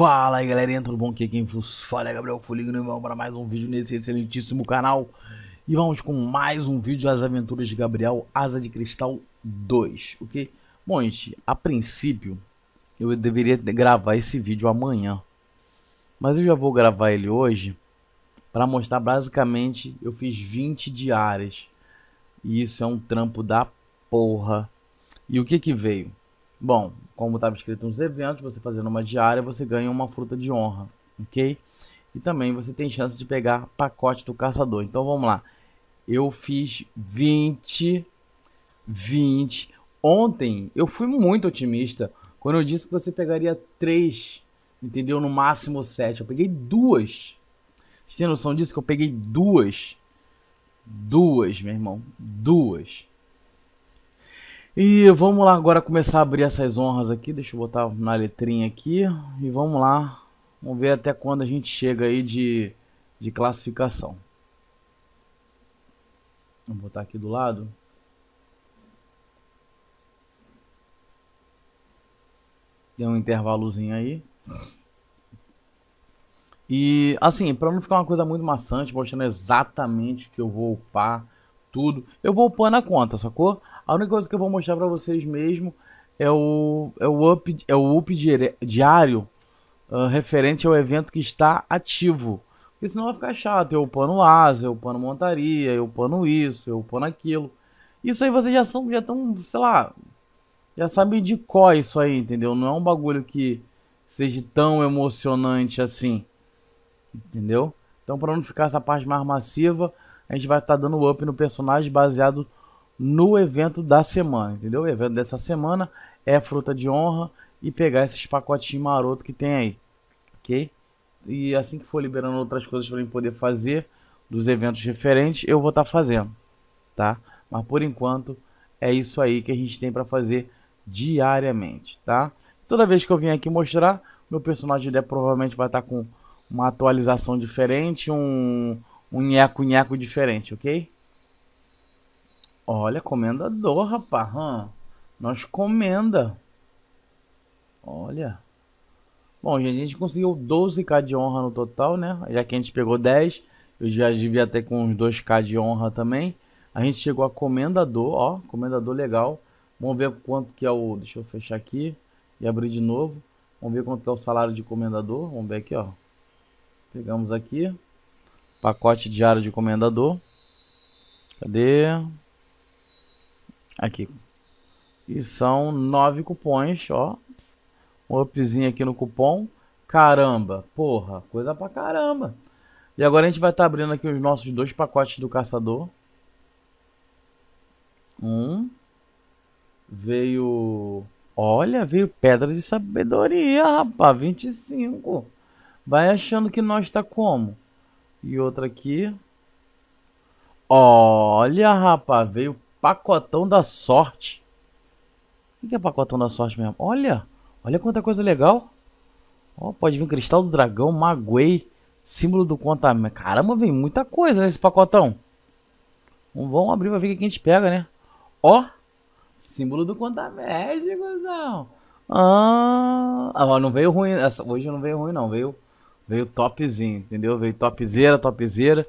Fala aí galerinha, tudo bom? Aqui é quem vos fala é Gabriel Fuligno e vamos para mais um vídeo nesse excelentíssimo canal E vamos com mais um vídeo das Aventuras de Gabriel Asa de Cristal 2, ok? Bom gente, a princípio eu deveria gravar esse vídeo amanhã Mas eu já vou gravar ele hoje para mostrar basicamente eu fiz 20 diárias E isso é um trampo da porra E o que que veio? Bom, como estava escrito nos eventos, você fazendo uma diária, você ganha uma fruta de honra, ok? E também você tem chance de pegar pacote do caçador. Então vamos lá. Eu fiz 20, 20. Ontem eu fui muito otimista quando eu disse que você pegaria 3, entendeu? No máximo 7. Eu peguei duas. Você tem noção disso que eu peguei duas? Duas, meu irmão. Duas. E vamos lá agora começar a abrir essas honras aqui. Deixa eu botar na letrinha aqui. E vamos lá. Vamos ver até quando a gente chega aí de, de classificação. Vou botar aqui do lado. Deu um intervalozinho aí. E assim, para não ficar uma coisa muito maçante, mostrando exatamente o que eu vou upar tudo. Eu vou upando a conta, sacou? A única coisa que eu vou mostrar pra vocês mesmo é o, é o, up, é o up diário uh, referente ao evento que está ativo. Porque senão vai ficar chato, eu upando asa, eu upando montaria, eu upando isso, eu upando aquilo. Isso aí vocês já são, já estão, sei lá, já sabem de có isso aí, entendeu? Não é um bagulho que seja tão emocionante assim, entendeu? Então para não ficar essa parte mais massiva, a gente vai estar tá dando up no personagem baseado no evento da semana, entendeu? O evento dessa semana é fruta de honra e pegar esses pacotinhos maroto que tem aí, ok? E assim que for liberando outras coisas para mim poder fazer dos eventos referentes, eu vou estar tá fazendo, tá? Mas por enquanto é isso aí que a gente tem para fazer diariamente, tá? Toda vez que eu vim aqui mostrar, meu personagem é, provavelmente vai estar tá com uma atualização diferente, um, um nhaco-nhaco diferente, ok? Olha, comendador, rapaz. Hum, nós comenda. Olha. Bom, gente, a gente conseguiu 12k de honra no total, né? Já que a gente pegou 10, eu já devia ter com uns 2k de honra também. A gente chegou a comendador, ó, comendador legal. Vamos ver quanto que é o... Deixa eu fechar aqui e abrir de novo. Vamos ver quanto que é o salário de comendador. Vamos ver aqui, ó. Pegamos aqui. Pacote diário de comendador. Cadê? Aqui. E são nove cupons, ó. Um upzinho aqui no cupom. Caramba, porra, coisa pra caramba. E agora a gente vai estar tá abrindo aqui os nossos dois pacotes do caçador. Um. Veio... Olha, veio Pedra de Sabedoria, rapaz. 25. Vai achando que nós tá como? E outra aqui. Olha, rapaz, veio pacotão da sorte. O que é pacotão da sorte mesmo? Olha, olha quanta coisa legal. Ó, pode vir cristal do dragão, maguei, símbolo do contamento. Caramba, vem muita coisa nesse pacotão. Vamos abrir pra ver o que a gente pega, né? Ó, símbolo do contamento, cuzão. Ah, ah não veio ruim. Essa, hoje não veio ruim, não. Veio Veio topzinho, entendeu? Veio topzera, topzera.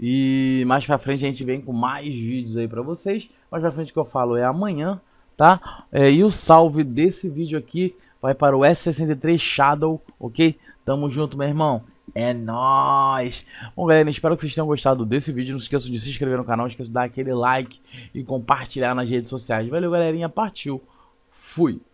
E mais pra frente a gente vem com mais vídeos aí pra vocês. Mais pra frente que eu falo é amanhã, tá? É, e o salve desse vídeo aqui vai para o S63 Shadow, ok? Tamo junto, meu irmão. É nóis! Bom, galera, espero que vocês tenham gostado desse vídeo. Não se esqueçam de se inscrever no canal, não esqueçam de dar aquele like e compartilhar nas redes sociais. Valeu, galerinha. Partiu. Fui.